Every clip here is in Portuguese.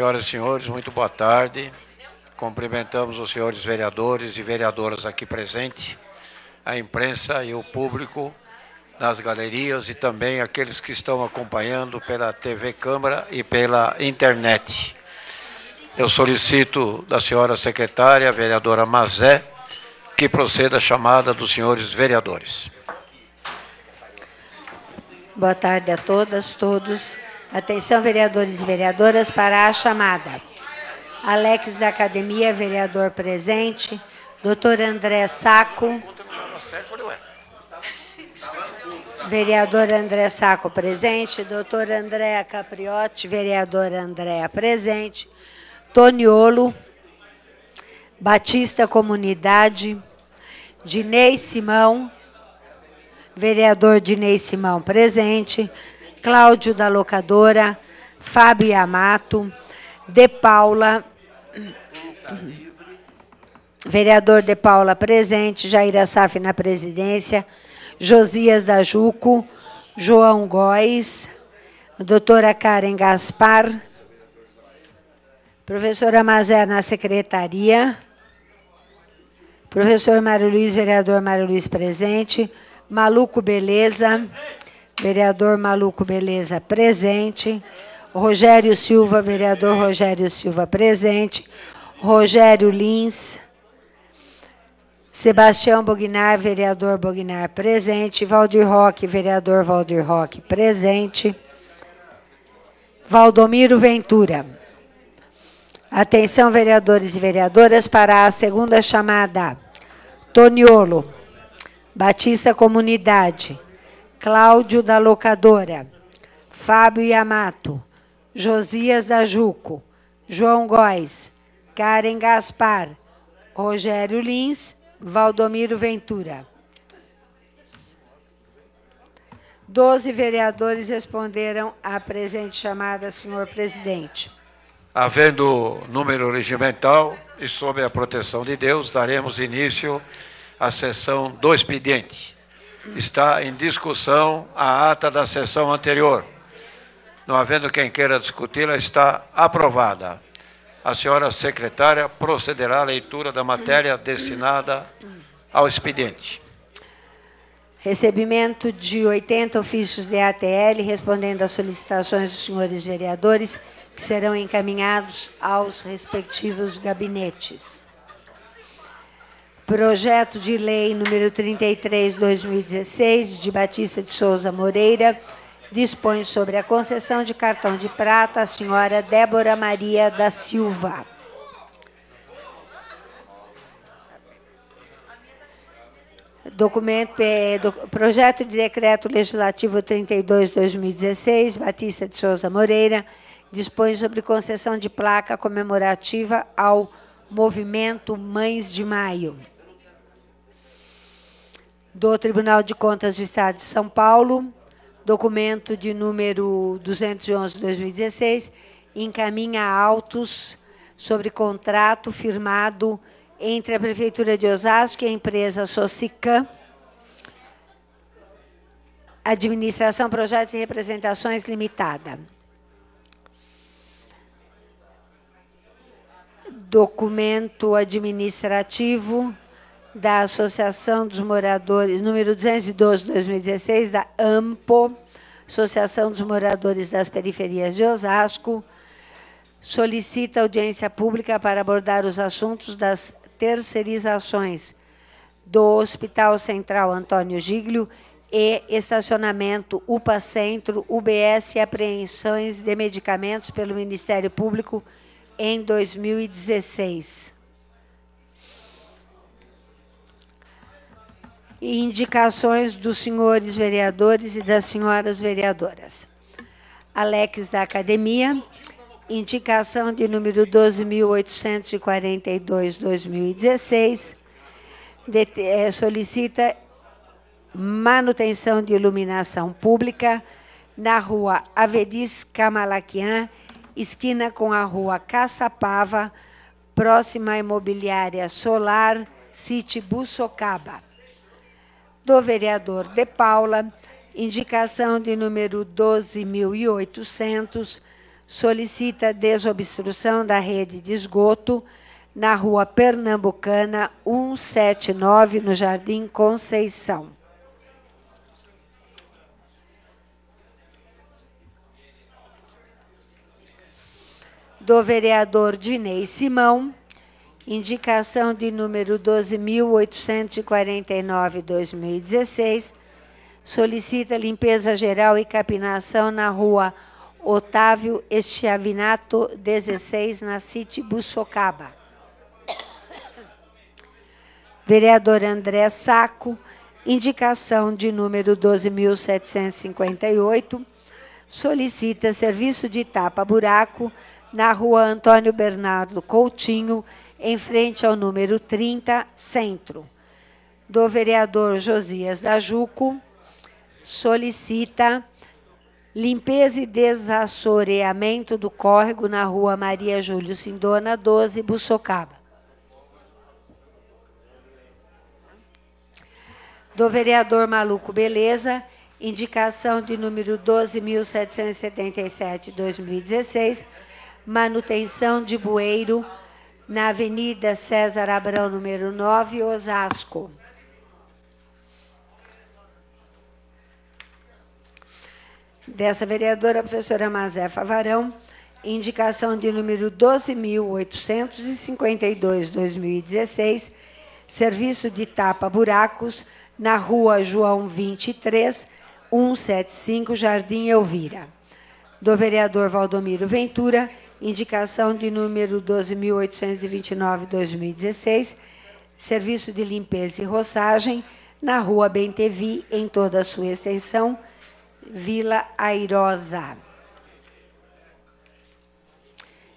Senhoras e senhores, muito boa tarde. Cumprimentamos os senhores vereadores e vereadoras aqui presentes, a imprensa e o público nas galerias e também aqueles que estão acompanhando pela TV Câmara e pela internet. Eu solicito da senhora secretária, vereadora Mazé, que proceda a chamada dos senhores vereadores. Boa tarde a todas, todos. Atenção, vereadores e vereadoras, para a chamada. Alex da Academia, vereador presente. Doutor André Saco. Vereador André Saco presente. Doutor André Capriotti, vereador André presente. Toniolo. Batista Comunidade. Dinei Simão. Vereador Dinei Simão presente. Cláudio da locadora, Fábio Amato, De Paula, vereador De Paula presente, Jair Assaf na presidência, Josias da Juco, João Góes, doutora Karen Gaspar, professora Mazé na secretaria, professor Mário Luiz, vereador Mário Luiz presente, Maluco Beleza. Vereador Maluco Beleza, presente. Rogério Silva, vereador Rogério Silva, presente. Rogério Lins. Sebastião Bognar, vereador Bognar, presente. Valdir Roque, vereador Valdir Roque, presente. Valdomiro Ventura. Atenção, vereadores e vereadoras, para a segunda chamada. Toniolo. Batista Comunidade. Cláudio da Locadora, Fábio Yamato, Josias da Juco, João Góes, Karen Gaspar, Rogério Lins, Valdomiro Ventura. Doze vereadores responderam à presente chamada, senhor presidente. Havendo número regimental e sob a proteção de Deus, daremos início à sessão do expediente. Está em discussão a ata da sessão anterior. Não havendo quem queira discuti-la, está aprovada. A senhora secretária procederá à leitura da matéria destinada ao expediente. Recebimento de 80 ofícios de ATL respondendo às solicitações dos senhores vereadores que serão encaminhados aos respectivos gabinetes. Projeto de Lei número 33/2016 de Batista de Souza Moreira dispõe sobre a concessão de cartão de prata à senhora Débora Maria da Silva. Documento, é, do, projeto de decreto legislativo 32/2016, Batista de Souza Moreira, dispõe sobre concessão de placa comemorativa ao Movimento Mães de Maio do Tribunal de Contas do Estado de São Paulo, documento de número 211/2016, encaminha autos sobre contrato firmado entre a Prefeitura de Osasco e a empresa Socicam, Administração, Projetos e Representações Limitada. Documento administrativo da Associação dos Moradores, número 212 de 2016, da AMPO, Associação dos Moradores das Periferias de Osasco, solicita audiência pública para abordar os assuntos das terceirizações do Hospital Central Antônio Giglio e estacionamento UPA Centro, UBS e apreensões de medicamentos pelo Ministério Público em 2016. indicações dos senhores vereadores e das senhoras vereadoras. Alex da Academia, indicação de número 12.842-2016, eh, solicita manutenção de iluminação pública na rua Avedis Camalaquian, esquina com a rua Caçapava, próxima à imobiliária Solar City Bussocaba do vereador De Paula, indicação de número 12.800, solicita desobstrução da rede de esgoto na rua Pernambucana 179, no Jardim Conceição. Do vereador Dinei Simão, indicação de número 12.849-2016, solicita limpeza geral e capinação na rua Otávio Estiavinato 16, na City Bussocaba. Vereador André Saco, indicação de número 12.758, solicita serviço de tapa-buraco na rua Antônio Bernardo Coutinho, em frente ao número 30, Centro, do vereador Josias da Juco, solicita limpeza e desassoreamento do córrego na rua Maria Júlio Sindona, 12, Buçocaba. Do vereador Maluco Beleza, indicação de número 12.777-2016, manutenção de bueiro na Avenida César Abrão, número 9, Osasco. Dessa vereadora, professora Mazé Favarão, indicação de número 12.852-2016, serviço de tapa-buracos, na rua João 23, 175, Jardim Elvira. Do vereador Valdomiro Ventura, indicação de número 12.829-2016, serviço de limpeza e roçagem, na rua Bentevi, em toda a sua extensão, Vila Airosa.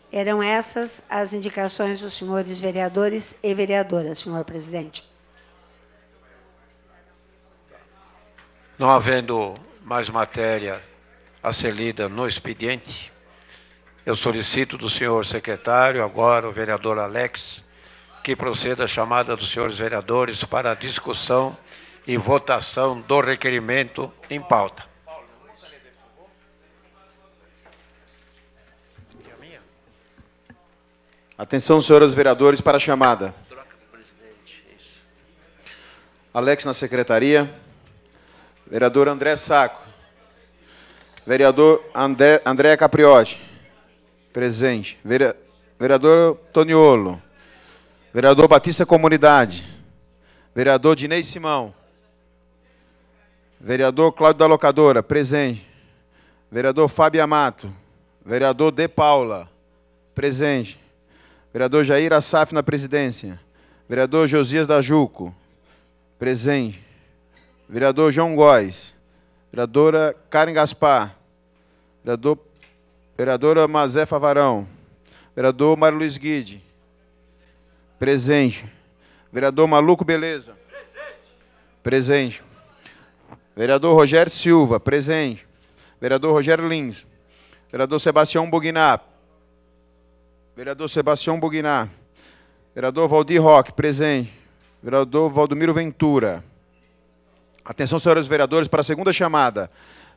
Eram essas as indicações dos senhores vereadores e vereadoras, senhor presidente. Não havendo mais matéria a ser lida no expediente, eu solicito do senhor secretário, agora o vereador Alex, que proceda a chamada dos senhores vereadores para a discussão e votação do requerimento em pauta. Atenção, senhores vereadores, para a chamada. Alex na secretaria. Vereador André Saco. Vereador André, André Capriotti. Presente. Vereador Toniolo. Vereador Batista Comunidade. Vereador Dinei Simão. Vereador Cláudio da Locadora, presente. Vereador Fábio Amato. Vereador De Paula, presente. Vereador Jair Assaf na presidência. Vereador Josias da Juco, presente. Vereador João Góes. Vereadora Karen Gaspar. Vereador Vereadora Mazé Favarão. Vereador Mário Luiz Guide. Presente. Vereador Maluco Beleza. Presente. Presente. Vereador Rogério Silva. Presente. Vereador Rogério Lins. Vereador Sebastião Buginá, Vereador Sebastião Buginá, Vereador Valdir Roque. Presente. Vereador Valdomiro Ventura. Atenção, senhores vereadores, para a segunda chamada.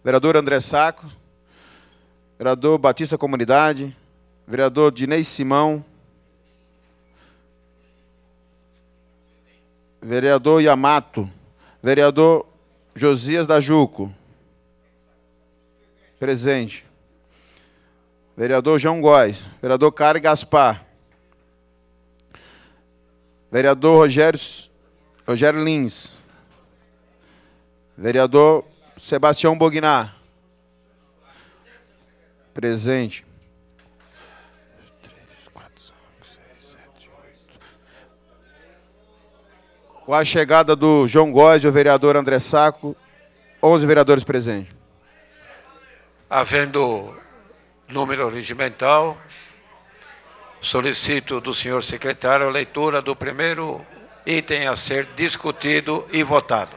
Vereador André Saco vereador Batista Comunidade, vereador Dinei Simão, vereador Yamato, vereador Josias da Juco, presente, vereador João Góes, vereador Cari Gaspar, vereador Rogério, Rogério Lins, vereador Sebastião Bognar, Presente. Com a chegada do João Góes o vereador André Saco, 11 vereadores presentes. Havendo número regimental, solicito do senhor secretário a leitura do primeiro item a ser discutido e votado.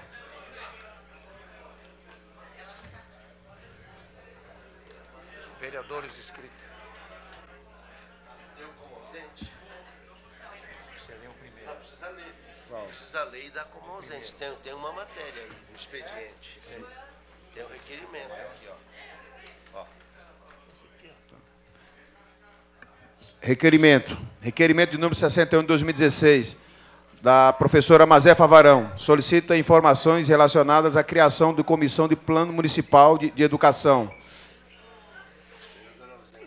Mas tem, tem uma matéria aí um expediente. Tem um requerimento aqui, ó. ó. Requerimento. Requerimento de número 61 de 2016, da professora Mazé Favarão. Solicita informações relacionadas à criação do Comissão de Plano Municipal de, de Educação.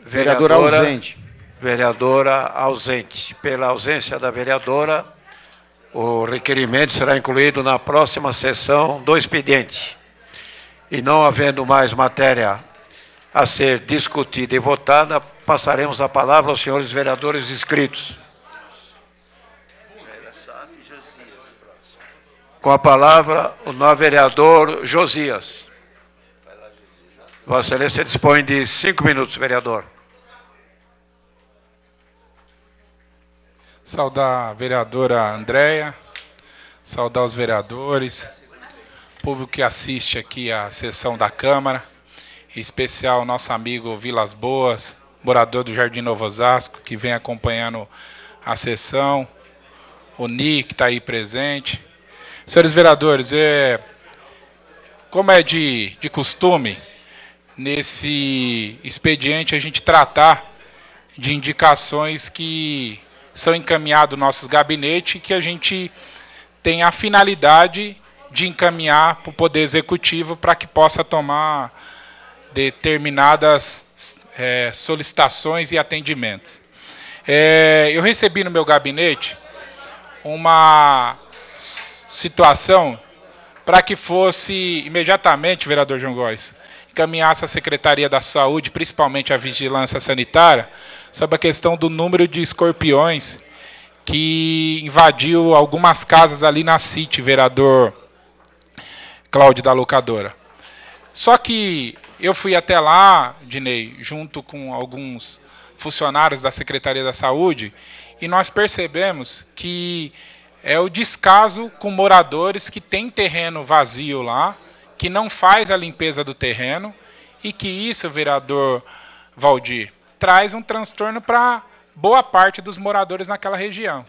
Vereadora, vereadora ausente. Vereadora ausente. Pela ausência da vereadora, o requerimento será incluído na próxima sessão do expediente. E não havendo mais matéria a ser discutida e votada, passaremos a palavra aos senhores vereadores inscritos. Com a palavra, o novo vereador Josias. Vossa Excelência dispõe de cinco minutos, vereador. Saudar a vereadora Andréia, saudar os vereadores, povo que assiste aqui a sessão da Câmara, em especial nosso amigo Vilas Boas, morador do Jardim Novo Osasco, que vem acompanhando a sessão, o Nick que está aí presente. Senhores vereadores, é, como é de, de costume, nesse expediente a gente tratar de indicações que são encaminhados nossos gabinetes, que a gente tem a finalidade de encaminhar para o Poder Executivo para que possa tomar determinadas é, solicitações e atendimentos. É, eu recebi no meu gabinete uma situação para que fosse imediatamente, vereador João Góes, encaminhasse a Secretaria da Saúde, principalmente a Vigilância Sanitária, sobre a questão do número de escorpiões que invadiu algumas casas ali na City, vereador Cláudio da locadora. Só que eu fui até lá, Dinei, junto com alguns funcionários da Secretaria da Saúde, e nós percebemos que é o descaso com moradores que têm terreno vazio lá, que não faz a limpeza do terreno e que isso, vereador Valdir, traz um transtorno para boa parte dos moradores naquela região.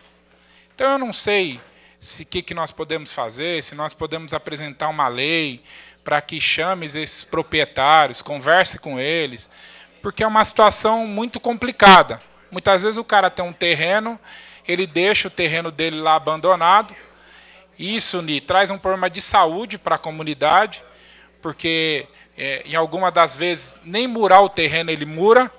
Então eu não sei se que que nós podemos fazer, se nós podemos apresentar uma lei para que chame esses proprietários, converse com eles, porque é uma situação muito complicada. Muitas vezes o cara tem um terreno, ele deixa o terreno dele lá abandonado, isso lhe traz um problema de saúde para a comunidade, porque é, em alguma das vezes nem murar o terreno ele mura,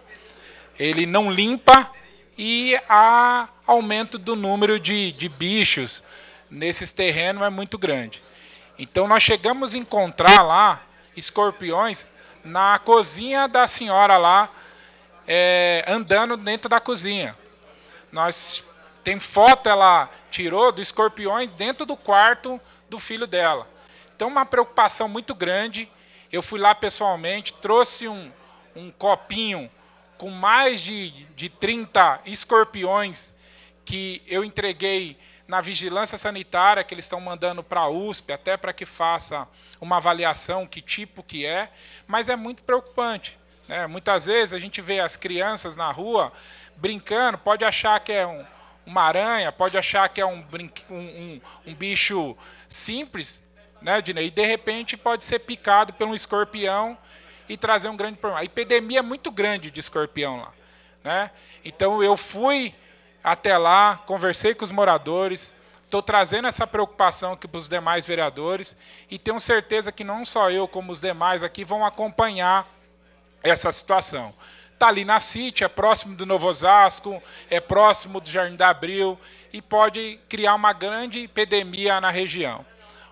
ele não limpa e há aumento do número de, de bichos nesses terrenos é muito grande. Então nós chegamos a encontrar lá escorpiões na cozinha da senhora lá, é, andando dentro da cozinha. Nós tem foto ela tirou dos escorpiões dentro do quarto do filho dela. Então, uma preocupação muito grande. Eu fui lá pessoalmente, trouxe um, um copinho com mais de, de 30 escorpiões que eu entreguei na vigilância sanitária, que eles estão mandando para a USP, até para que faça uma avaliação, que tipo que é, mas é muito preocupante. Né? Muitas vezes a gente vê as crianças na rua brincando, pode achar que é um, uma aranha, pode achar que é um, brinque, um, um, um bicho simples, né, Dinei? E de repente pode ser picado por um escorpião e trazer um grande problema. A epidemia é muito grande de escorpião lá. Né? Então eu fui até lá, conversei com os moradores, estou trazendo essa preocupação aqui para os demais vereadores e tenho certeza que não só eu, como os demais aqui, vão acompanhar essa situação está ali na City, é próximo do Novo Osasco, é próximo do Jardim da Abril e pode criar uma grande epidemia na região.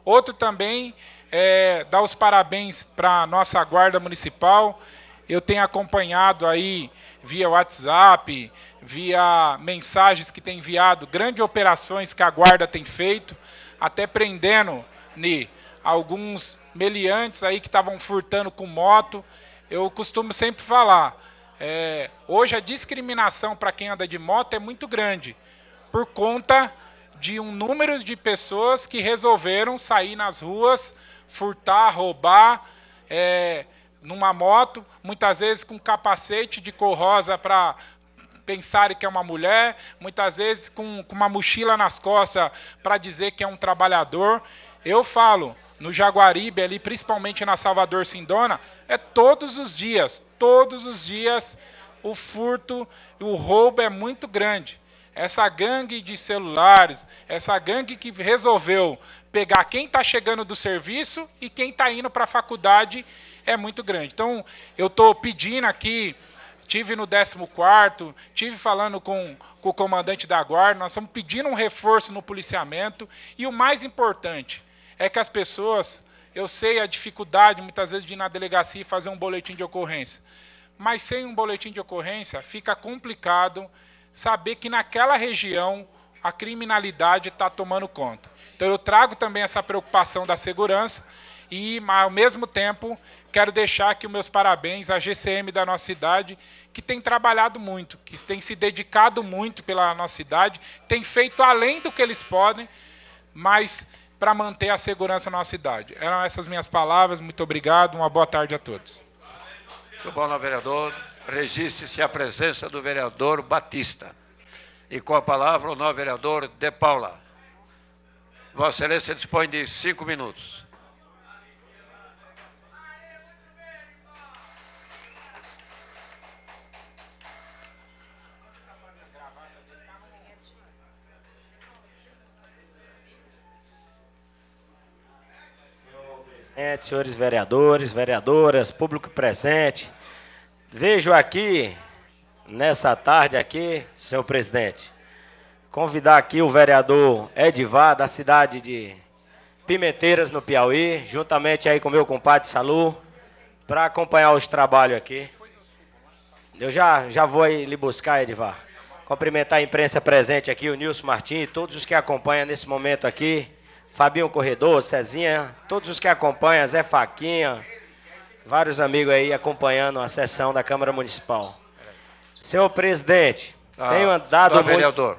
Outro também é dar os parabéns para a nossa Guarda Municipal. Eu tenho acompanhado aí via WhatsApp, via mensagens que tem enviado, grandes operações que a Guarda tem feito, até prendendo ni, alguns meliantes aí que estavam furtando com moto. Eu costumo sempre falar, é, hoje a discriminação para quem anda de moto é muito grande, por conta de um número de pessoas que resolveram sair nas ruas, furtar, roubar, é, numa moto, muitas vezes com capacete de cor rosa para pensarem que é uma mulher, muitas vezes com, com uma mochila nas costas para dizer que é um trabalhador. Eu falo, no Jaguaribe, ali, principalmente na Salvador Sindona, é todos os dias. Todos os dias o furto, o roubo é muito grande. Essa gangue de celulares, essa gangue que resolveu pegar quem está chegando do serviço e quem está indo para a faculdade é muito grande. Então, eu estou pedindo aqui, tive no 14º, tive falando com, com o comandante da guarda, nós estamos pedindo um reforço no policiamento e o mais importante, é que as pessoas, eu sei a dificuldade muitas vezes de ir na delegacia e fazer um boletim de ocorrência, mas sem um boletim de ocorrência fica complicado saber que naquela região a criminalidade está tomando conta. Então eu trago também essa preocupação da segurança e, ao mesmo tempo, quero deixar aqui os meus parabéns à GCM da nossa cidade, que tem trabalhado muito, que tem se dedicado muito pela nossa cidade, tem feito além do que eles podem, mas para manter a segurança na nossa cidade. Eram essas minhas palavras. Muito obrigado. Uma boa tarde a todos. Muito bom, vereador. Registre-se a presença do vereador Batista. E com a palavra, o novo vereador De Paula. Vossa Excelência dispõe de cinco minutos. Presidente, senhores vereadores, vereadoras, público presente. Vejo aqui, nessa tarde aqui, senhor presidente, convidar aqui o vereador Edivar, da cidade de Pimenteiras, no Piauí, juntamente aí com meu compadre Salu, para acompanhar os trabalhos aqui. Eu já, já vou aí lhe buscar, Edivar. Cumprimentar a imprensa presente aqui, o Nilson Martins, e todos os que acompanham nesse momento aqui Fabinho Corredor, Cezinha, todos os que acompanham, Zé Faquinha, vários amigos aí acompanhando a sessão da Câmara Municipal. Senhor presidente, ah, tenho andado muito... vereador,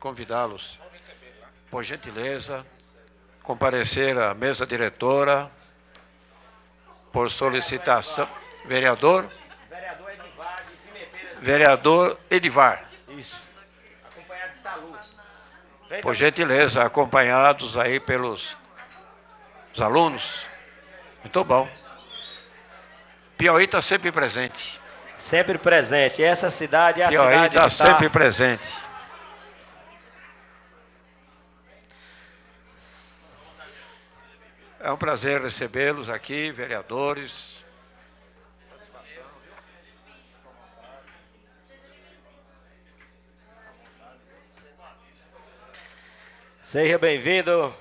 convidá-los, por gentileza, comparecer à mesa diretora, por solicitação... Vereador? Vereador Edivar. Isso. Por gentileza, acompanhados aí pelos alunos. Muito bom. Piauí está sempre presente. Sempre presente. Essa cidade é a Piauí cidade tá que está sempre presente. É um prazer recebê-los aqui, vereadores, Seja bem-vindo,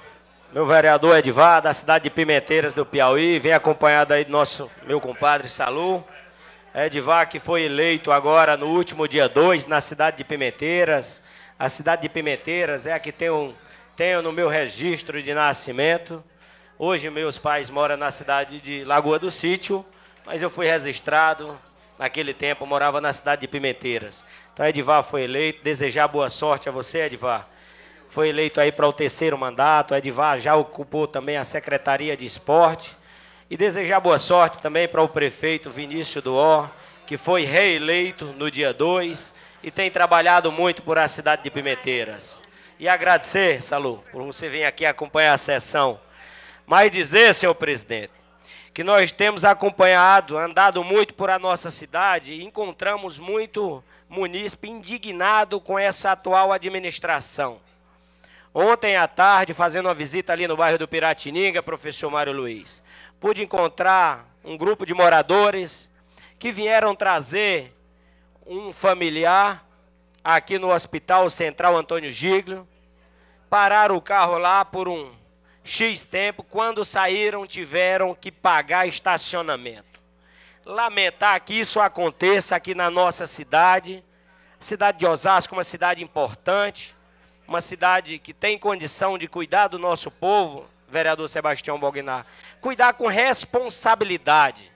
meu vereador Edvar, da cidade de Pimenteiras do Piauí. Vem acompanhado aí do nosso, meu compadre Salu. Edvar, que foi eleito agora no último dia 2 na cidade de Pimenteiras. A cidade de Pimenteiras é a que tenho, tenho no meu registro de nascimento. Hoje meus pais moram na cidade de Lagoa do Sítio, mas eu fui registrado. Naquele tempo morava na cidade de Pimenteiras. Então Edvar foi eleito. Desejar boa sorte a você, Edvar foi eleito aí para o terceiro mandato, Edvar já ocupou também a Secretaria de Esporte. E desejar boa sorte também para o prefeito Vinícius Duó, que foi reeleito no dia 2 e tem trabalhado muito por a cidade de Pimenteiras. E agradecer, Salu, por você vir aqui acompanhar a sessão. Mas dizer, senhor presidente, que nós temos acompanhado, andado muito por a nossa cidade e encontramos muito munícipe indignado com essa atual administração. Ontem à tarde, fazendo uma visita ali no bairro do Piratininga, professor Mário Luiz, pude encontrar um grupo de moradores que vieram trazer um familiar aqui no Hospital Central Antônio Giglio. Pararam o carro lá por um X tempo. Quando saíram, tiveram que pagar estacionamento. Lamentar que isso aconteça aqui na nossa cidade. Cidade de Osasco, uma cidade importante uma cidade que tem condição de cuidar do nosso povo, vereador Sebastião Bognar, cuidar com responsabilidade.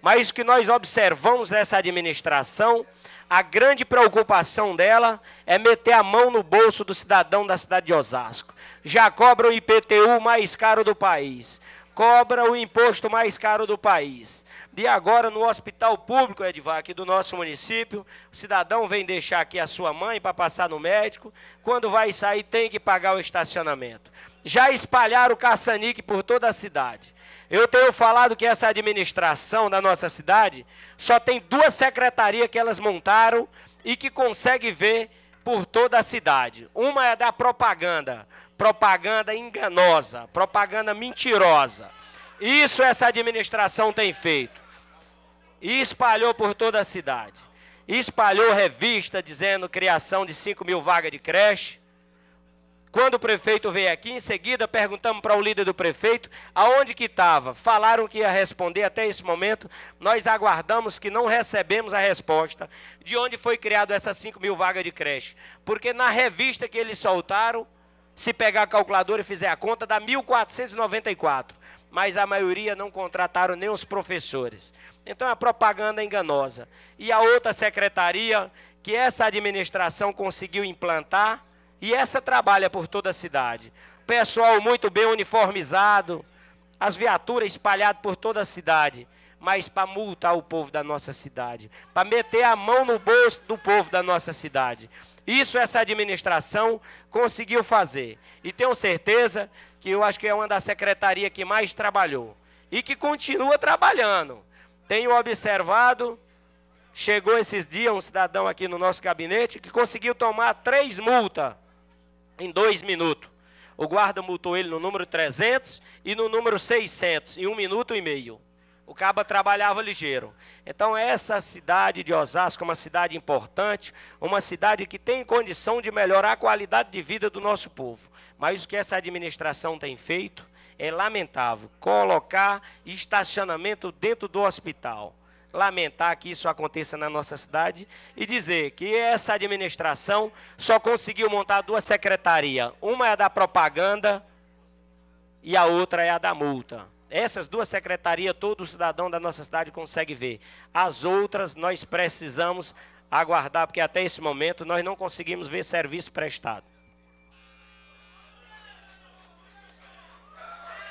Mas o que nós observamos nessa administração, a grande preocupação dela é meter a mão no bolso do cidadão da cidade de Osasco. Já cobra o IPTU mais caro do país, cobra o imposto mais caro do país de agora no hospital público, Edvar, aqui do nosso município. O cidadão vem deixar aqui a sua mãe para passar no médico. Quando vai sair, tem que pagar o estacionamento. Já espalharam o caçanique por toda a cidade. Eu tenho falado que essa administração da nossa cidade só tem duas secretarias que elas montaram e que consegue ver por toda a cidade. Uma é da propaganda, propaganda enganosa, propaganda mentirosa. Isso essa administração tem feito e espalhou por toda a cidade. espalhou revista dizendo criação de 5 mil vagas de creche. Quando o prefeito veio aqui, em seguida perguntamos para o líder do prefeito aonde que estava. Falaram que ia responder até esse momento. Nós aguardamos que não recebemos a resposta de onde foi criado essas 5 mil vagas de creche. Porque na revista que eles soltaram, se pegar a calculadora e fizer a conta, dá 1.494 mas a maioria não contrataram nem os professores. Então é propaganda enganosa. E a outra secretaria que essa administração conseguiu implantar, e essa trabalha por toda a cidade. Pessoal muito bem uniformizado, as viaturas espalhadas por toda a cidade, mas para multar o povo da nossa cidade, para meter a mão no bolso do povo da nossa cidade. Isso essa administração conseguiu fazer. E tenho certeza que eu acho que é uma da secretaria que mais trabalhou e que continua trabalhando. Tenho observado, chegou esses dias um cidadão aqui no nosso gabinete que conseguiu tomar três multas em dois minutos. O guarda multou ele no número 300 e no número 600, em um minuto e meio. O Caba trabalhava ligeiro. Então, essa cidade de Osasco é uma cidade importante, uma cidade que tem condição de melhorar a qualidade de vida do nosso povo. Mas o que essa administração tem feito é lamentável colocar estacionamento dentro do hospital lamentar que isso aconteça na nossa cidade e dizer que essa administração só conseguiu montar duas secretarias. Uma é a da propaganda e a outra é a da multa. Essas duas secretarias todo cidadão da nossa cidade consegue ver. As outras nós precisamos aguardar, porque até esse momento nós não conseguimos ver serviço prestado.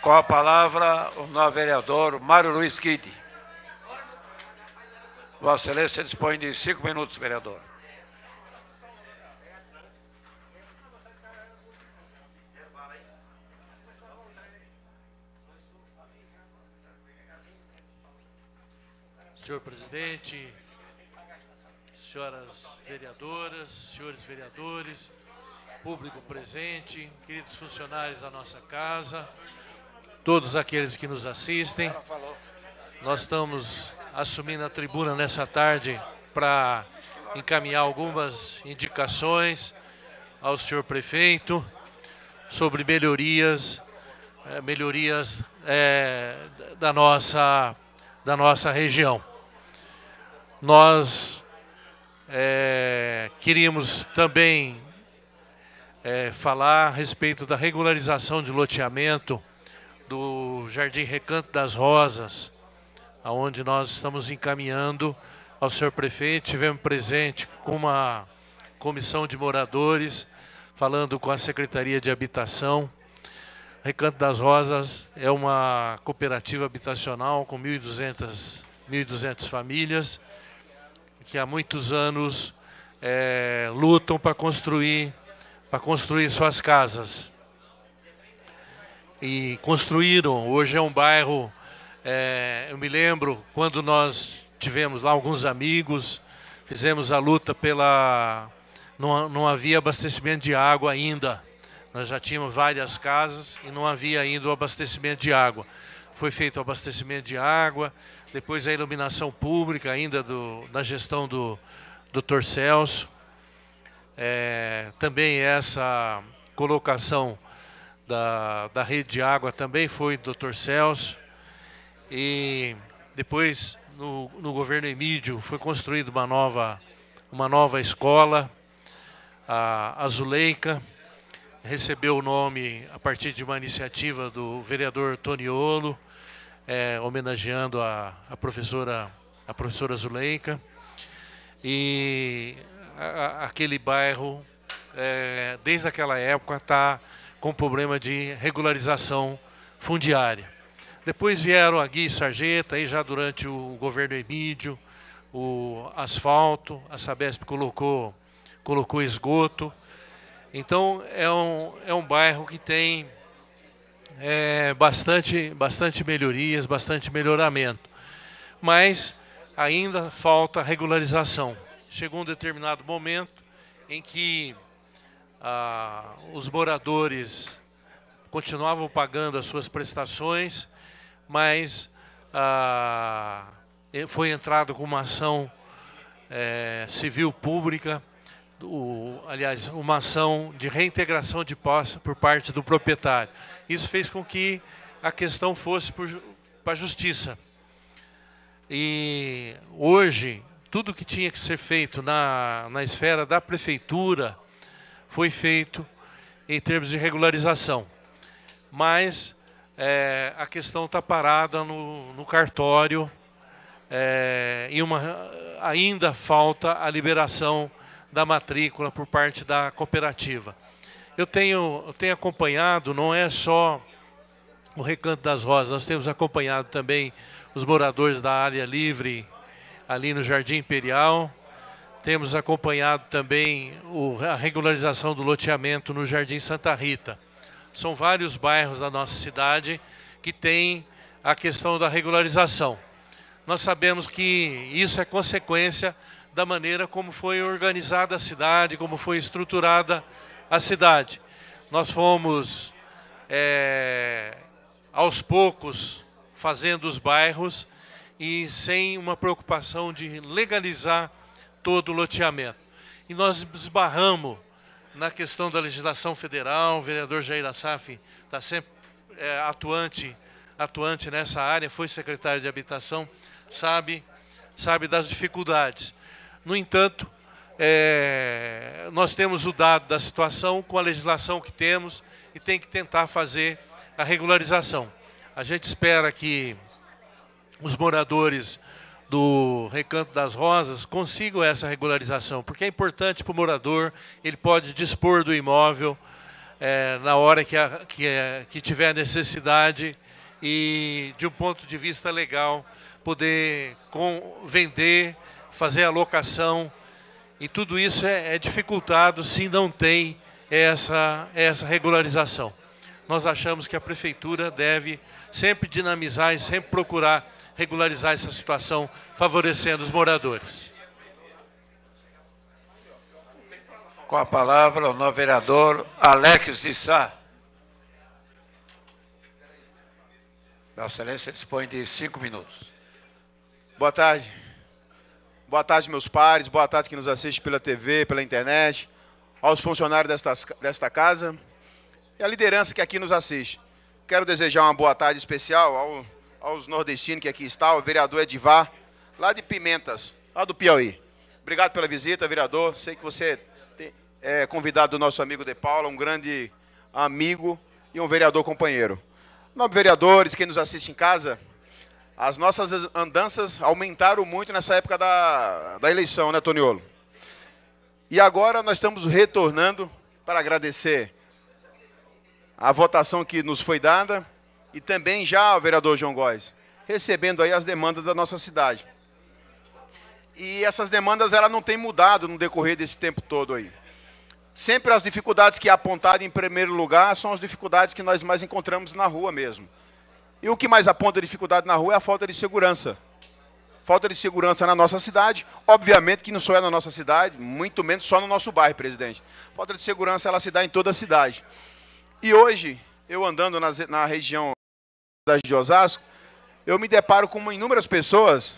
Com a palavra, o novo vereador Mário Luiz Guide. Vossa Excelência dispõe de cinco minutos, vereador. senhor presidente, senhoras vereadoras, senhores vereadores, público presente, queridos funcionários da nossa casa, todos aqueles que nos assistem. Nós estamos assumindo a tribuna nessa tarde para encaminhar algumas indicações ao senhor prefeito sobre melhorias, eh, melhorias é, da, nossa, da nossa região nós é, queríamos também é, falar a respeito da regularização de loteamento do Jardim Recanto das Rosas, aonde nós estamos encaminhando ao senhor prefeito, tivemos presente com uma comissão de moradores, falando com a Secretaria de Habitação. Recanto das Rosas é uma cooperativa habitacional com 1.200 famílias que há muitos anos é, lutam para construir, para construir suas casas. E construíram, hoje é um bairro, é, eu me lembro quando nós tivemos lá alguns amigos, fizemos a luta pela. Não, não havia abastecimento de água ainda. Nós já tínhamos várias casas e não havia ainda o abastecimento de água foi feito o abastecimento de água, depois a iluminação pública ainda do, na gestão do Dr. Celso. É, também essa colocação da, da rede de água também foi do Dr. Celso. E depois, no, no governo Emídio, foi construída uma nova, uma nova escola, a Azuleica, recebeu o nome a partir de uma iniciativa do vereador Toniolo é, homenageando a, a, professora a professora Zuleika e a, a, aquele bairro é, desde aquela época está com problema de regularização fundiária. Depois vieram a Gui Sarjeta, e já durante o governo Emídio, o asfalto, a Sabesp colocou, colocou esgoto. Então, é um, é um bairro que tem é, bastante, bastante melhorias, bastante melhoramento. Mas ainda falta regularização. Chegou um determinado momento em que ah, os moradores continuavam pagando as suas prestações, mas ah, foi entrado com uma ação é, civil pública, o, aliás, uma ação de reintegração de posse por parte do proprietário. Isso fez com que a questão fosse para a justiça. E hoje, tudo que tinha que ser feito na, na esfera da prefeitura foi feito em termos de regularização. Mas é, a questão está parada no, no cartório é, e uma, ainda falta a liberação da matrícula por parte da cooperativa. Eu tenho, eu tenho acompanhado, não é só o Recanto das Rosas, nós temos acompanhado também os moradores da área livre ali no Jardim Imperial. Temos acompanhado também o, a regularização do loteamento no Jardim Santa Rita. São vários bairros da nossa cidade que têm a questão da regularização. Nós sabemos que isso é consequência da maneira como foi organizada a cidade, como foi estruturada a cidade. Nós fomos é, aos poucos fazendo os bairros e sem uma preocupação de legalizar todo o loteamento. E nós esbarramos na questão da legislação federal, o vereador Jair Assaf está sempre é, atuante, atuante nessa área, foi secretário de habitação, sabe, sabe das dificuldades. No entanto, é, nós temos o dado da situação com a legislação que temos e tem que tentar fazer a regularização. A gente espera que os moradores do Recanto das Rosas consigam essa regularização, porque é importante para o morador, ele pode dispor do imóvel é, na hora que, a, que, a, é, que tiver necessidade e, de um ponto de vista legal, poder com, vender, fazer a locação e tudo isso é, é dificultado se não tem essa, essa regularização. Nós achamos que a prefeitura deve sempre dinamizar e sempre procurar regularizar essa situação, favorecendo os moradores. Com a palavra o novo vereador Alex de Sá. Vossa Excelência dispõe de cinco minutos. Boa tarde. Boa tarde, meus pares. Boa tarde que nos assiste pela TV, pela internet, aos funcionários desta, desta casa e à liderança que aqui nos assiste. Quero desejar uma boa tarde especial ao, aos nordestinos que aqui está, ao vereador Edivar, lá de Pimentas, lá do Piauí. Obrigado pela visita, vereador. Sei que você é convidado do nosso amigo De Paula, um grande amigo e um vereador companheiro. Nobre vereadores, quem nos assiste em casa, as nossas andanças aumentaram muito nessa época da, da eleição, né, Toniolo? E agora nós estamos retornando para agradecer a votação que nos foi dada e também já o vereador João Góes, recebendo aí as demandas da nossa cidade. E essas demandas ela não tem mudado no decorrer desse tempo todo aí. Sempre as dificuldades que é apontada em primeiro lugar são as dificuldades que nós mais encontramos na rua mesmo. E o que mais aponta dificuldade na rua é a falta de segurança. Falta de segurança na nossa cidade, obviamente que não só é na nossa cidade, muito menos só no nosso bairro, presidente. Falta de segurança ela se dá em toda a cidade. E hoje, eu andando na, na região de Osasco, eu me deparo com inúmeras pessoas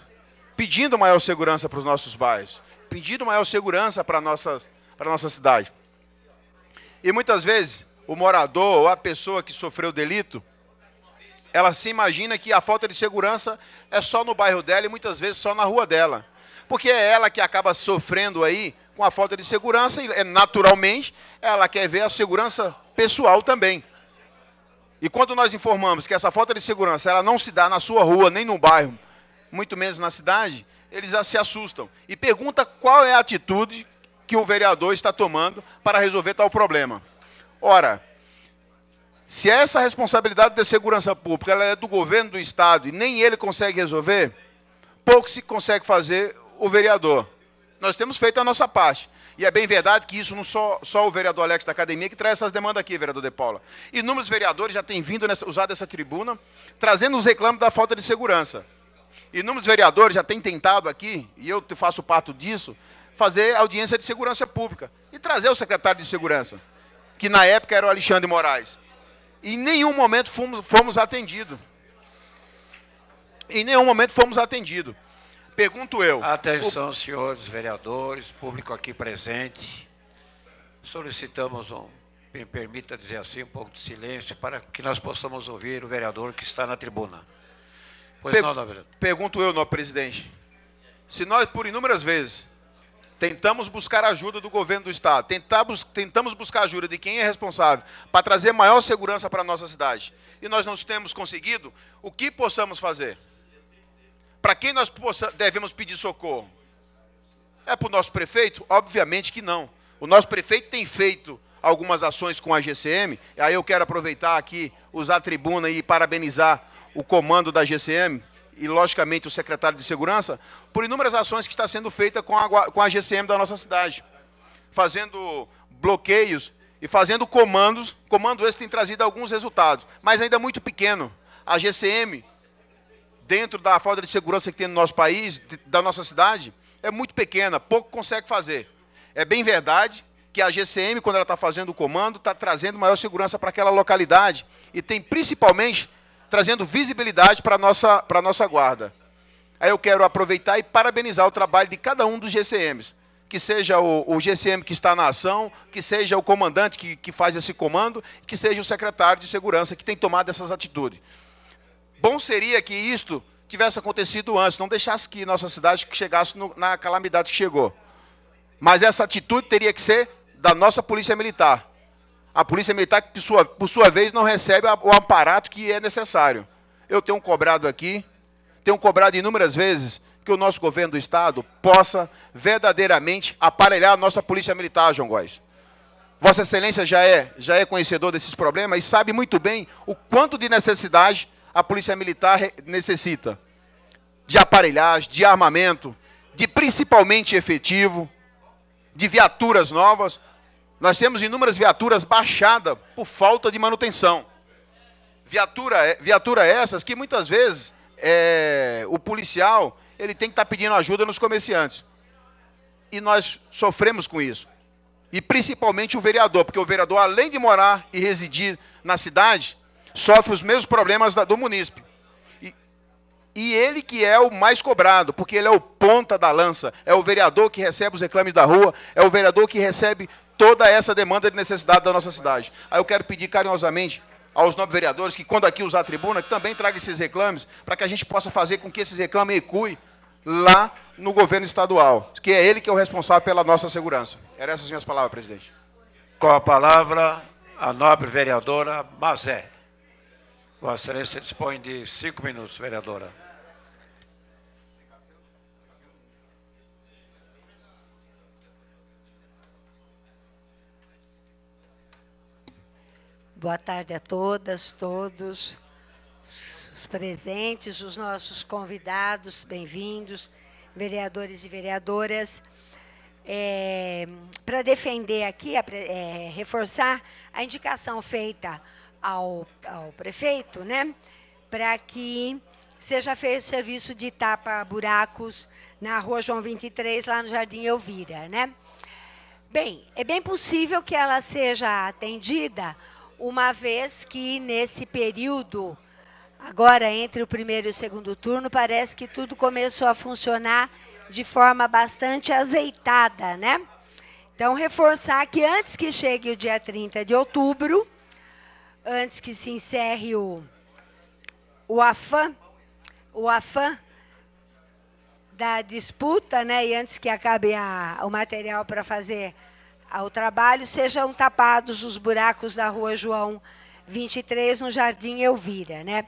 pedindo maior segurança para os nossos bairros, pedindo maior segurança para a nossa, para a nossa cidade. E muitas vezes, o morador ou a pessoa que sofreu delito, ela se imagina que a falta de segurança é só no bairro dela e muitas vezes só na rua dela. Porque é ela que acaba sofrendo aí com a falta de segurança e é, naturalmente ela quer ver a segurança pessoal também. E quando nós informamos que essa falta de segurança ela não se dá na sua rua, nem no bairro, muito menos na cidade, eles já se assustam e pergunta qual é a atitude que o vereador está tomando para resolver tal problema. Ora, se é essa responsabilidade de segurança pública ela é do governo do Estado e nem ele consegue resolver, pouco se consegue fazer o vereador. Nós temos feito a nossa parte. E é bem verdade que isso não só, só o vereador Alex da academia que traz essas demandas aqui, vereador De Paula. Inúmeros vereadores já têm vindo nessa, usado essa tribuna, trazendo os reclamos da falta de segurança. Inúmeros vereadores já têm tentado aqui, e eu faço parte disso, fazer audiência de segurança pública e trazer o secretário de segurança, que na época era o Alexandre Moraes. Em nenhum momento fomos, fomos atendidos. Em nenhum momento fomos atendidos. Pergunto eu. Atenção, o... senhores vereadores, público aqui presente. Solicitamos um, me permita dizer assim, um pouco de silêncio para que nós possamos ouvir o vereador que está na tribuna. Pois per... não, não, vereador. Pergunto eu, nobre presidente. Se nós, por inúmeras vezes, Tentamos buscar ajuda do governo do Estado, tentamos, tentamos buscar ajuda de quem é responsável para trazer maior segurança para a nossa cidade. E nós não temos conseguido, o que possamos fazer? Para quem nós possa, devemos pedir socorro? É para o nosso prefeito? Obviamente que não. O nosso prefeito tem feito algumas ações com a GCM, e aí eu quero aproveitar aqui, usar a tribuna e parabenizar o comando da GCM, e, logicamente, o secretário de Segurança, por inúmeras ações que está sendo feita com a, com a GCM da nossa cidade, fazendo bloqueios e fazendo comandos. Comando esse tem trazido alguns resultados, mas ainda muito pequeno. A GCM, dentro da falta de segurança que tem no nosso país, da nossa cidade, é muito pequena, pouco consegue fazer. É bem verdade que a GCM, quando ela está fazendo o comando, está trazendo maior segurança para aquela localidade e tem principalmente trazendo visibilidade para a nossa, nossa guarda. Aí eu quero aproveitar e parabenizar o trabalho de cada um dos GCMs. Que seja o, o GCM que está na ação, que seja o comandante que, que faz esse comando, que seja o secretário de segurança que tem tomado essas atitudes. Bom seria que isto tivesse acontecido antes, não deixasse que nossa cidade chegasse no, na calamidade que chegou. Mas essa atitude teria que ser da nossa Polícia Militar a polícia militar, por sua, por sua vez, não recebe o aparato que é necessário. Eu tenho cobrado aqui, tenho cobrado inúmeras vezes que o nosso governo do Estado possa verdadeiramente aparelhar a nossa polícia militar, João Góes. Vossa Excelência já é, já é conhecedor desses problemas e sabe muito bem o quanto de necessidade a polícia militar necessita. De aparelhagem, de armamento, de principalmente efetivo, de viaturas novas, nós temos inúmeras viaturas baixadas por falta de manutenção. Viatura, é, viatura é essas que muitas vezes é, o policial ele tem que estar tá pedindo ajuda nos comerciantes. E nós sofremos com isso. E principalmente o vereador, porque o vereador, além de morar e residir na cidade, sofre os mesmos problemas do munícipe. E, e ele que é o mais cobrado, porque ele é o ponta da lança, é o vereador que recebe os reclames da rua, é o vereador que recebe toda essa demanda de necessidade da nossa cidade. Aí eu quero pedir carinhosamente aos nobres vereadores que, quando aqui usar a tribuna, também traga esses reclames, para que a gente possa fazer com que esses reclames ecoem lá no governo estadual, que é ele que é o responsável pela nossa segurança. Eram essas minhas palavras, presidente. Com a palavra, a nobre vereadora Mazé. Vossa Excelência dispõe de cinco minutos, vereadora. Boa tarde a todas, todos, os presentes, os nossos convidados, bem-vindos, vereadores e vereadoras. É, Para defender aqui, é, reforçar a indicação feita ao, ao prefeito, né? Para que seja feito o serviço de tapa-buracos na rua João 23, lá no Jardim Elvira, né? Bem, é bem possível que ela seja atendida uma vez que nesse período, agora entre o primeiro e o segundo turno, parece que tudo começou a funcionar de forma bastante azeitada, né? Então, reforçar que antes que chegue o dia 30 de outubro, antes que se encerre o, o afã, o afã da disputa, né? E antes que acabe a, o material para fazer ao trabalho sejam tapados os buracos da rua João 23, no Jardim Elvira, né?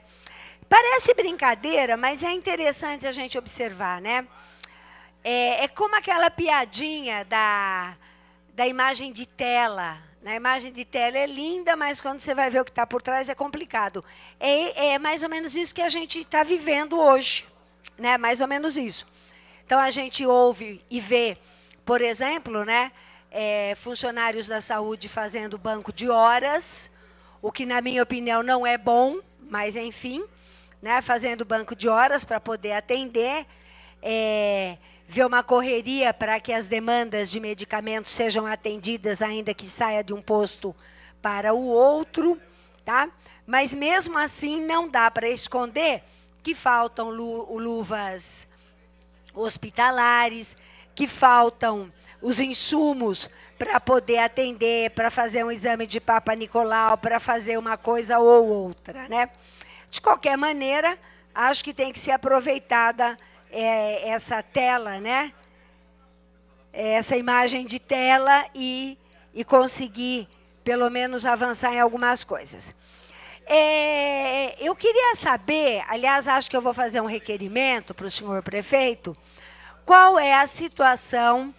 Parece brincadeira, mas é interessante a gente observar, né? É, é como aquela piadinha da, da imagem de tela. Na né? imagem de tela é linda, mas quando você vai ver o que está por trás é complicado. É, é mais ou menos isso que a gente está vivendo hoje, né? Mais ou menos isso. Então a gente ouve e vê, por exemplo, né? é, funcionários da saúde fazendo banco de horas, o que, na minha opinião, não é bom, mas enfim, né, fazendo banco de horas para poder atender, é, ver uma correria para que as demandas de medicamentos sejam atendidas, ainda que saia de um posto para o outro, tá? Mas mesmo assim, não dá para esconder que faltam lu luvas hospitalares, que faltam os insumos para poder atender, para fazer um exame de Papa Nicolau, para fazer uma coisa ou outra, né? De qualquer maneira, acho que tem que ser aproveitada é, essa tela, né? É, essa imagem de tela e, e conseguir, pelo menos, avançar em algumas coisas. É, eu queria saber, aliás, acho que eu vou fazer um requerimento para o senhor prefeito, qual é a situação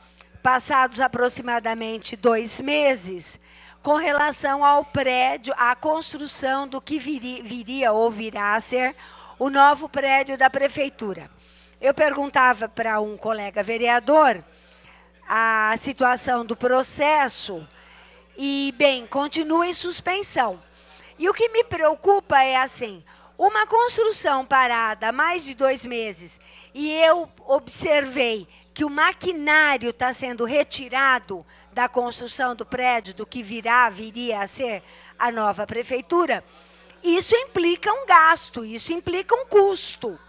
passados aproximadamente dois meses, com relação ao prédio, à construção do que viria, viria ou virá a ser o novo prédio da prefeitura. Eu perguntava para um colega vereador a situação do processo e, bem, continua em suspensão. E o que me preocupa é assim: uma construção parada há mais de dois meses e eu observei que o maquinário está sendo retirado da construção do prédio, do que virá, viria a ser a nova prefeitura, isso implica um gasto, isso implica um custo.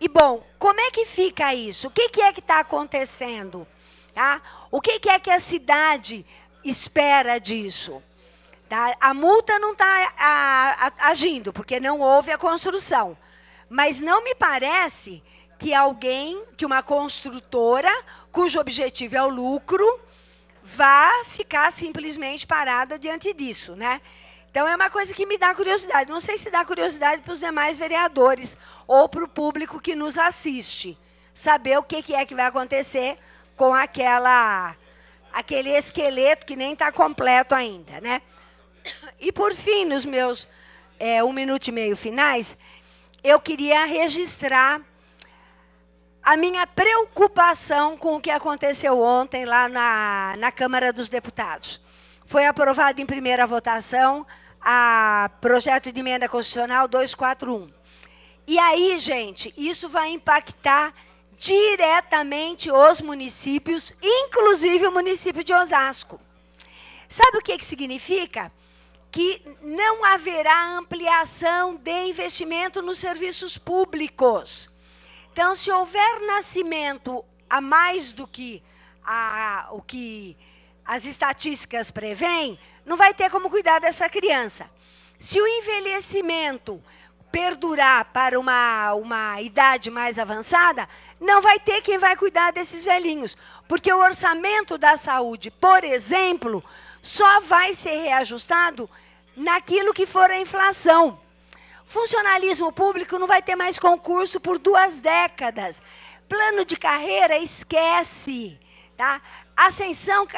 E, bom, como é que fica isso? O que, que é que está acontecendo? Tá? O que, que é que a cidade espera disso? Tá? A multa não está agindo, porque não houve a construção. Mas não me parece que alguém, que uma construtora, cujo objetivo é o lucro, vá ficar simplesmente parada diante disso, né? Então é uma coisa que me dá curiosidade. Não sei se dá curiosidade para os demais vereadores ou para o público que nos assiste saber o que é que vai acontecer com aquela aquele esqueleto que nem está completo ainda, né? E por fim, nos meus é, um minuto e meio finais, eu queria registrar a minha preocupação com o que aconteceu ontem lá na, na Câmara dos Deputados. Foi aprovado em primeira votação a projeto de emenda constitucional 241. E aí, gente, isso vai impactar diretamente os municípios, inclusive o município de Osasco. Sabe o que, que significa? Que não haverá ampliação de investimento nos serviços públicos. Então, se houver nascimento a mais do que a, o que as estatísticas prevêem, não vai ter como cuidar dessa criança. Se o envelhecimento perdurar para uma, uma idade mais avançada, não vai ter quem vai cuidar desses velhinhos. Porque o orçamento da saúde, por exemplo, só vai ser reajustado naquilo que for a inflação. Funcionalismo público não vai ter mais concurso por duas décadas. Plano de carreira, esquece. Tá? Ascensão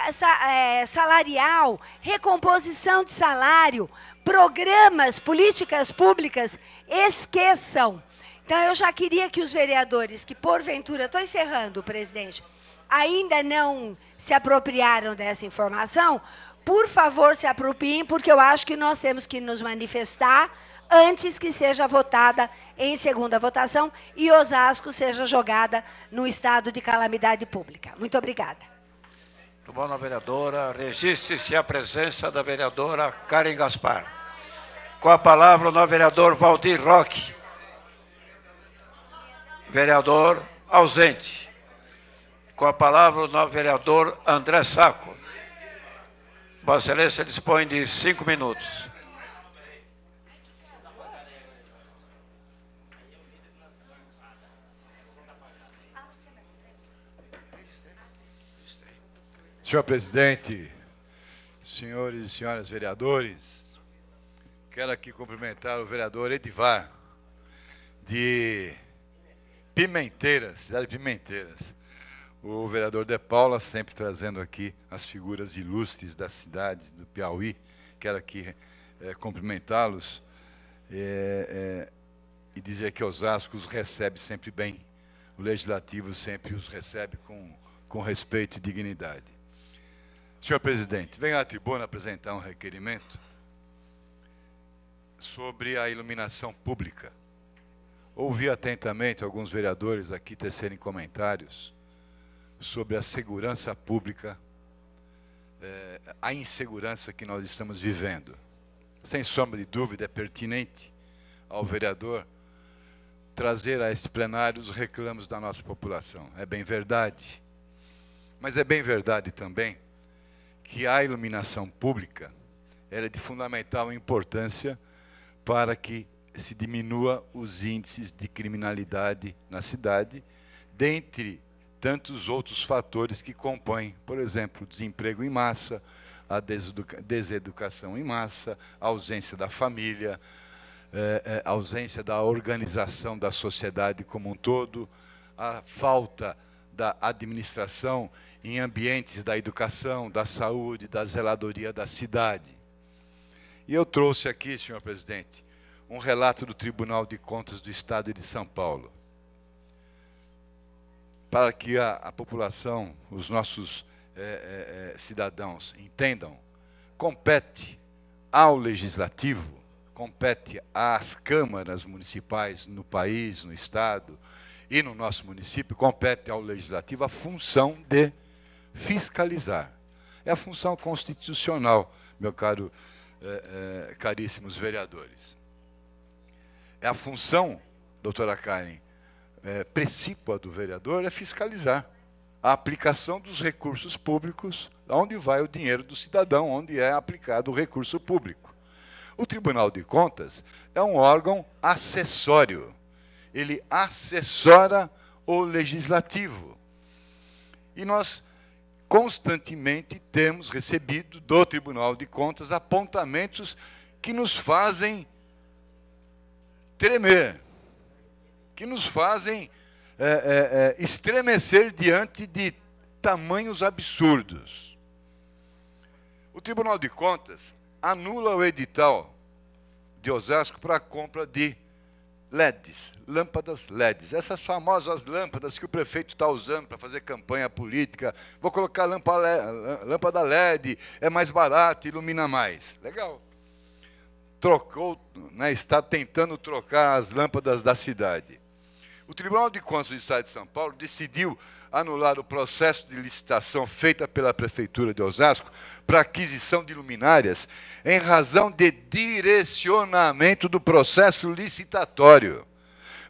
é, salarial, recomposição de salário, programas, políticas públicas, esqueçam. Então, eu já queria que os vereadores que, porventura, estou encerrando, presidente, ainda não se apropriaram dessa informação, por favor, se apropriem, porque eu acho que nós temos que nos manifestar antes que seja votada em segunda votação e Osasco seja jogada no estado de calamidade pública. Muito obrigada. Muito bom, vereadora. Registre-se a presença da vereadora Karen Gaspar. Com a palavra o vereador Valdir Roque. Vereador ausente. Com a palavra o vereador André Saco. Vossa Excelência dispõe de cinco minutos. Senhor presidente, senhores e senhoras vereadores, quero aqui cumprimentar o vereador Edivar, de Pimenteiras, cidade de Pimenteiras. O vereador De Paula sempre trazendo aqui as figuras ilustres das cidades do Piauí. Quero aqui é, cumprimentá-los é, é, e dizer que Osasco os recebe sempre bem. O Legislativo sempre os recebe com, com respeito e dignidade. Senhor presidente, venho à tribuna apresentar um requerimento sobre a iluminação pública. Ouvi atentamente alguns vereadores aqui tecerem comentários sobre a segurança pública, eh, a insegurança que nós estamos vivendo. Sem sombra de dúvida, é pertinente ao vereador trazer a esse plenário os reclamos da nossa população. É bem verdade. Mas é bem verdade também que a iluminação pública era é de fundamental importância para que se diminua os índices de criminalidade na cidade, dentre tantos outros fatores que compõem, por exemplo, desemprego em massa, a deseducação em massa, a ausência da família, é, é, a ausência da organização da sociedade como um todo, a falta de da administração em ambientes da educação, da saúde, da zeladoria da cidade. E eu trouxe aqui, senhor presidente, um relato do Tribunal de Contas do Estado de São Paulo, para que a, a população, os nossos é, é, cidadãos entendam, compete ao legislativo, compete às câmaras municipais no país, no estado, e no nosso município compete ao legislativo a função de fiscalizar. É a função constitucional, meu caro, é, é, caríssimos vereadores. É a função, doutora Karen, é, do vereador é fiscalizar a aplicação dos recursos públicos, onde vai o dinheiro do cidadão, onde é aplicado o recurso público. O Tribunal de Contas é um órgão acessório ele assessora o legislativo. E nós constantemente temos recebido do Tribunal de Contas apontamentos que nos fazem tremer, que nos fazem é, é, é, estremecer diante de tamanhos absurdos. O Tribunal de Contas anula o edital de Osasco para a compra de LEDs, lâmpadas LEDs. Essas famosas lâmpadas que o prefeito está usando para fazer campanha política. Vou colocar lâmpada LED, é mais barato, ilumina mais. Legal. Trocou, né, está tentando trocar as lâmpadas da cidade. O Tribunal de Contas do Estado de São Paulo decidiu anular o processo de licitação feita pela Prefeitura de Osasco para aquisição de luminárias em razão de direcionamento do processo licitatório,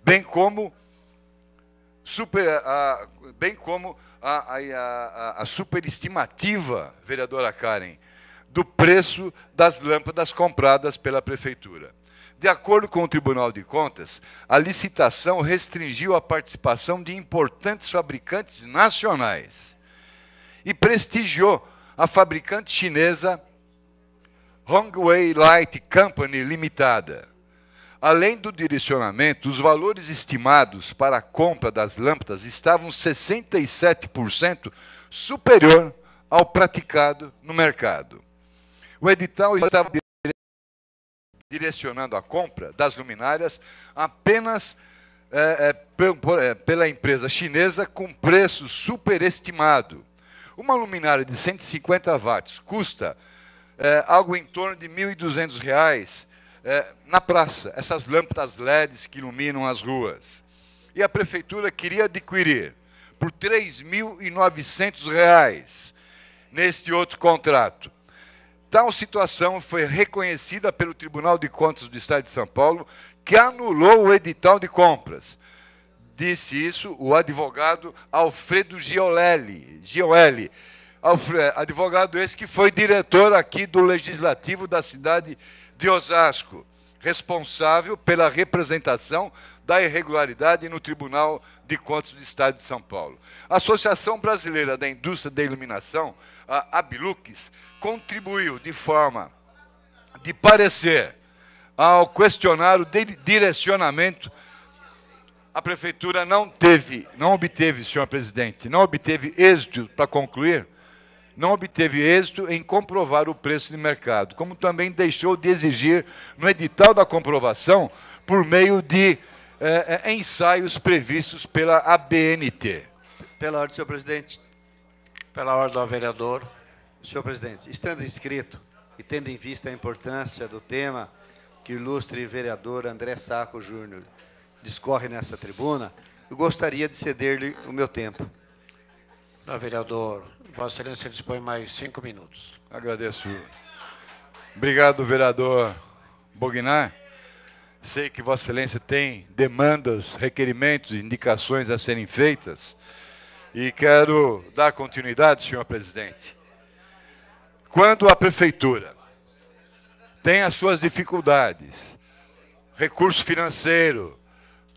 bem como, super, a, bem como a, a, a superestimativa, vereadora Karen, do preço das lâmpadas compradas pela Prefeitura. De acordo com o Tribunal de Contas, a licitação restringiu a participação de importantes fabricantes nacionais e prestigiou a fabricante chinesa Hongwei Light Company Limitada. Além do direcionamento, os valores estimados para a compra das lâmpadas estavam 67% superior ao praticado no mercado. O edital estava direcionando a compra das luminárias apenas é, é, é, pela empresa chinesa com preço superestimado. Uma luminária de 150 watts custa é, algo em torno de R$ 1.200 é, na praça, essas lâmpadas LEDs que iluminam as ruas. E a prefeitura queria adquirir por R$ 3.900 neste outro contrato. Tal situação foi reconhecida pelo Tribunal de Contas do Estado de São Paulo, que anulou o edital de compras. Disse isso o advogado Alfredo Giolelli. Giolelli advogado esse que foi diretor aqui do Legislativo da cidade de Osasco responsável pela representação da irregularidade no Tribunal de Contas do Estado de São Paulo. A Associação Brasileira da Indústria da Iluminação, a Abilux, contribuiu de forma de parecer ao questionário de direcionamento. A prefeitura não teve, não obteve, senhor presidente, não obteve êxito para concluir não obteve êxito em comprovar o preço de mercado, como também deixou de exigir no edital da comprovação por meio de eh, eh ensaios previstos pela ABNT. Pela ordem, senhor presidente. Pela ordem do vereador. Senhor presidente, estando inscrito e tendo em vista a importância do tema que o ilustre vereador André Saco Júnior discorre nessa tribuna, eu gostaria de ceder-lhe o meu tempo. Não, vereador Vossa Excelência dispõe mais cinco minutos. Agradeço. Obrigado, vereador Bognar. Sei que Vossa Excelência tem demandas, requerimentos, indicações a serem feitas e quero dar continuidade, senhor presidente. Quando a prefeitura tem as suas dificuldades, recurso financeiro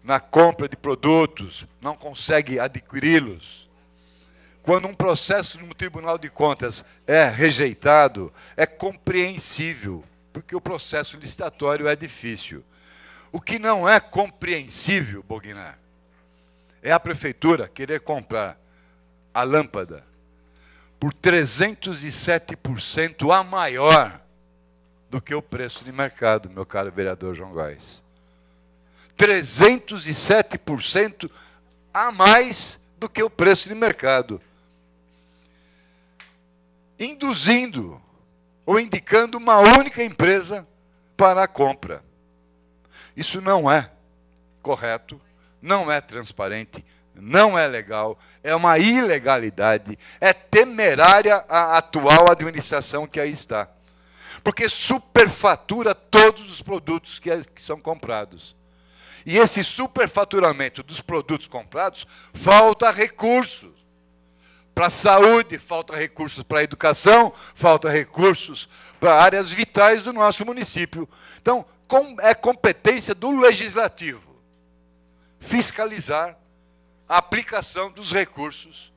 na compra de produtos, não consegue adquiri-los, quando um processo no tribunal de contas é rejeitado, é compreensível, porque o processo licitatório é difícil. O que não é compreensível, Boguiná, é a prefeitura querer comprar a lâmpada por 307% a maior do que o preço de mercado, meu caro vereador João Góes. 307% a mais do que o preço de mercado induzindo ou indicando uma única empresa para a compra. Isso não é correto, não é transparente, não é legal, é uma ilegalidade, é temerária a atual administração que aí está. Porque superfatura todos os produtos que, é, são comprados. E esse superfaturamento dos produtos comprados falta recursos para a saúde, falta recursos para a educação, falta recursos para áreas vitais do nosso município. Então, é competência do legislativo fiscalizar a aplicação dos recursos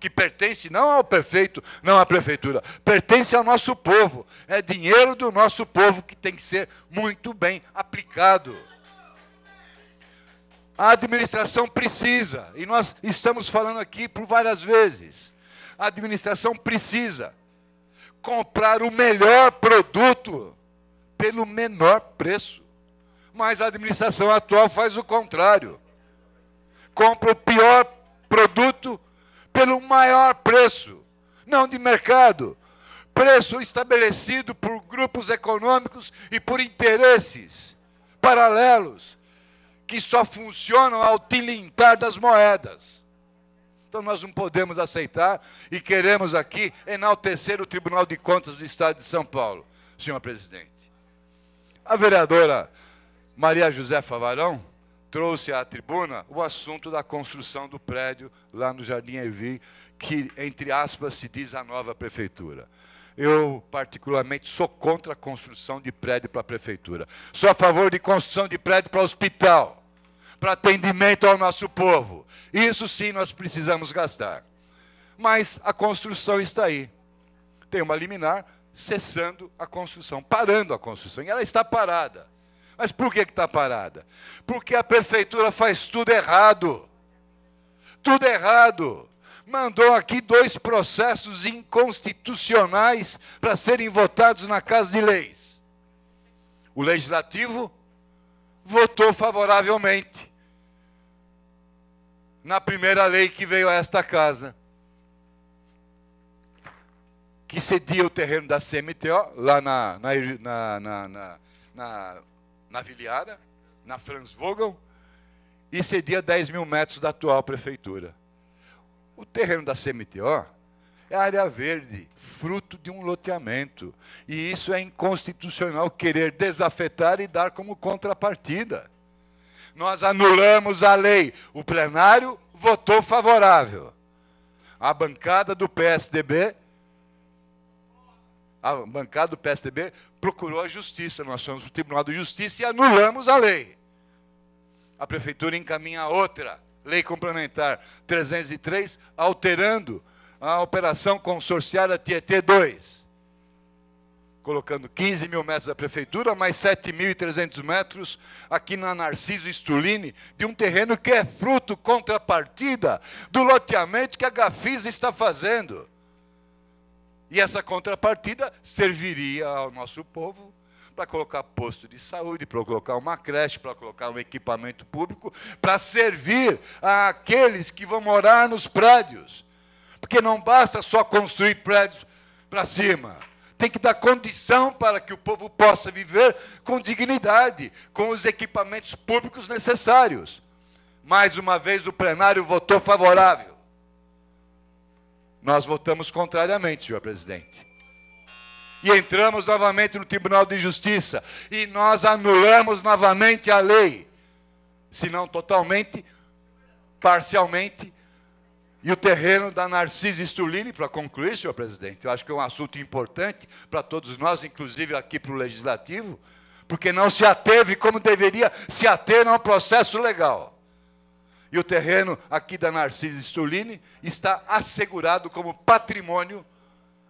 que pertence não ao prefeito, não à prefeitura, pertence ao nosso povo. É dinheiro do nosso povo que tem que ser muito bem aplicado. A administração precisa, e nós estamos falando aqui por várias vezes. A administração precisa comprar o melhor produto pelo menor preço. Mas a administração atual faz o contrário. Compra o pior produto pelo maior preço, não de mercado. Preço estabelecido por grupos econômicos e por interesses paralelos que só funcionam ao tilintar das moedas. Então nós não podemos aceitar e queremos aqui enaltecer o Tribunal de Contas do Estado de São Paulo, senhor presidente. A vereadora Maria José Favarão trouxe à tribuna o assunto da construção do prédio lá no Jardim Ervi, que, entre aspas, se diz a nova prefeitura. Eu, particularmente, sou contra a construção de prédio para a prefeitura. Sou a favor de construção de prédio para hospital, para atendimento ao nosso povo. Isso sim nós precisamos gastar. Mas a construção está aí. Tem uma liminar cessando a construção, parando a construção. E ela está parada. Mas por que está parada? Porque a prefeitura faz tudo errado. Tudo errado mandou aqui dois processos inconstitucionais para serem votados na Casa de Leis. O Legislativo votou favoravelmente na primeira lei que veio a esta casa, que cedia o terreno da CMTO, lá na, na, na, na, na, na Viliara, na Franz Vogel, e cedia 10 mil metros da atual prefeitura. O terreno da CMTO é área verde, fruto de um loteamento. E isso é inconstitucional querer desafetar e dar como contrapartida. Nós anulamos a lei. O plenário votou favorável. A bancada do PSDB a bancada do PSDB procurou a justiça. Nós fomos para o Tribunal de Justiça e anulamos a lei. A prefeitura encaminha outra Lei Complementar 303, alterando a operação consorciada Tietê 2, colocando 15 mil metros da prefeitura, mais 7.300 metros aqui na Narciso Estuline, de um terreno que é fruto, contrapartida, do loteamento que a Gafisa está fazendo. E essa contrapartida serviria ao nosso povo para colocar posto de saúde, para colocar uma creche, para colocar um equipamento público, para servir àqueles que vão morar nos prédios. Porque não basta só construir prédios para cima. Tem que dar condição para que o povo possa viver com dignidade, com os equipamentos públicos necessários. Mais uma vez, o plenário votou favorável. Nós votamos contrariamente, senhor presidente e entramos novamente no Tribunal de Justiça e nós anulamos novamente a lei, se não totalmente, parcialmente, e o terreno da Narcisa Estulini, para concluir, senhor presidente, eu acho que é um assunto importante para todos nós, inclusive aqui para o Legislativo, porque não se ateve como deveria se ater a um processo legal. E o terreno aqui da Narcisa Estulini está assegurado como patrimônio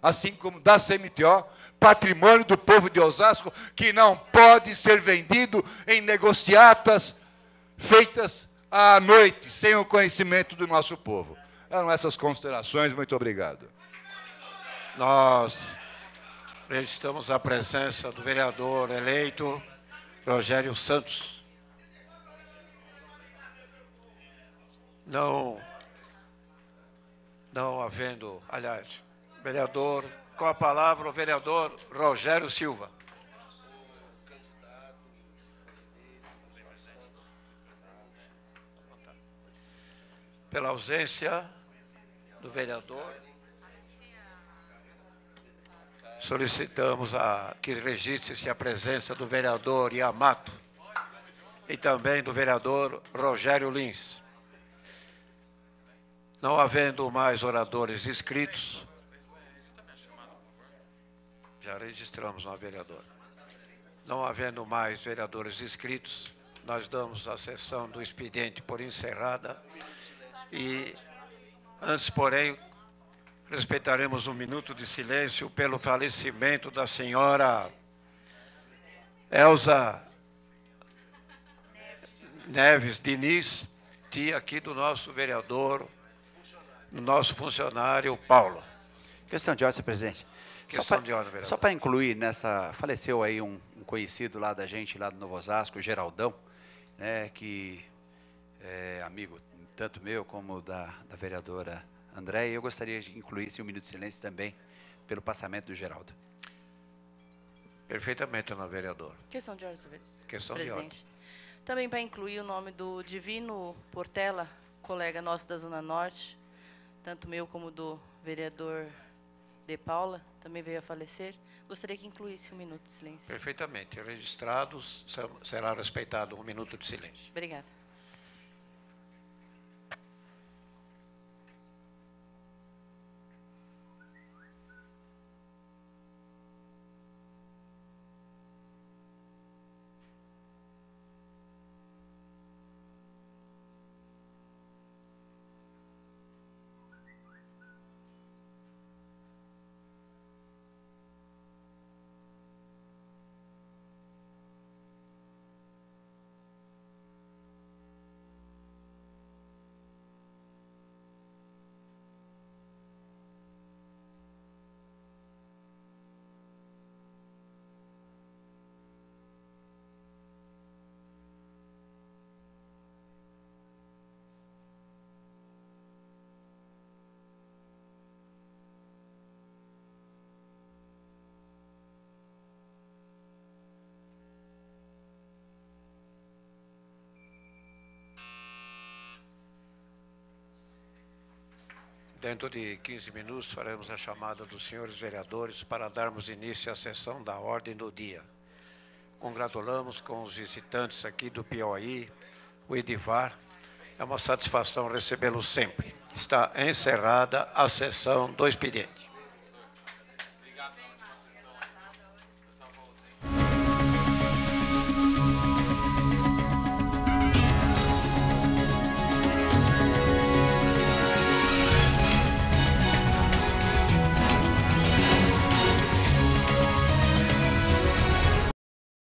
assim como da CMTO, patrimônio do povo de Osasco, que não pode ser vendido em negociatas feitas à noite, sem o conhecimento do nosso povo. Eram essas considerações, muito obrigado. Nós registramos a presença do vereador eleito Rogério Santos. Não, não havendo, aliás, Vereador, com a palavra o vereador Rogério Silva. Pela ausência do vereador, solicitamos a, que registre-se a presença do vereador Yamato e também do vereador Rogério Lins. Não havendo mais oradores inscritos, já registramos uma vereadora. Não havendo mais vereadores inscritos, nós damos a sessão do expediente por encerrada e, antes, porém, respeitaremos um minuto de silêncio pelo falecimento da senhora Elza Neves Diniz, tia aqui do nosso vereador, do nosso funcionário Paulo. Questão de ordem, senhor presidente questão pra, de ordem, vereador. Só para incluir nessa, faleceu aí um, um, conhecido lá da gente, lá do Novo Osasco, Geraldão, né, que é amigo tanto meu como da, da vereadora André, e eu gostaria de incluir esse um minuto de silêncio também pelo passamento do Geraldo. Perfeitamente, Ana vereador. Questão de ordem, Questão presidente. de ordem. Também para incluir o nome do Divino Portela, colega nosso da Zona Norte, tanto meu como do vereador de Paula também veio a falecer. Gostaria que incluísse um minuto de silêncio. Perfeitamente. Registrados, será respeitado um minuto de silêncio. Obrigada. Dentro de 15 minutos faremos a chamada dos senhores vereadores para darmos início à sessão da ordem do dia. Congratulamos com os visitantes aqui do Piauí, o Edivar. É uma satisfação recebê los sempre. Está encerrada a sessão do expediente.